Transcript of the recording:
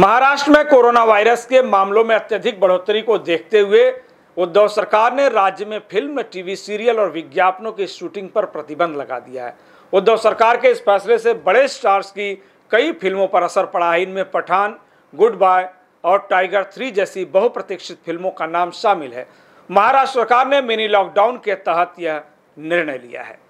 महाराष्ट्र में corona virus के मामलों में अत्यधिक बढ़ोतरी को देखते हुए उद्धव सरकार ने राज्य में फिल्म टीवी सीरियल और विज्ञापनों की शूटिंग पर प्रतिबंध लगा दिया है उद्धव सरकार के इस फैसले से बड़े स्टार्स की कई फिल्मों पर असर पड़ा है इनमें पठान गुड बाय और टाइगर थ्री जैसी बहुप्रतीक्षित फिल्मों का नाम शामिल है महाराष्ट्र सरकार ने मिनी लॉकडाउन के तहत यह निर्णय लिया है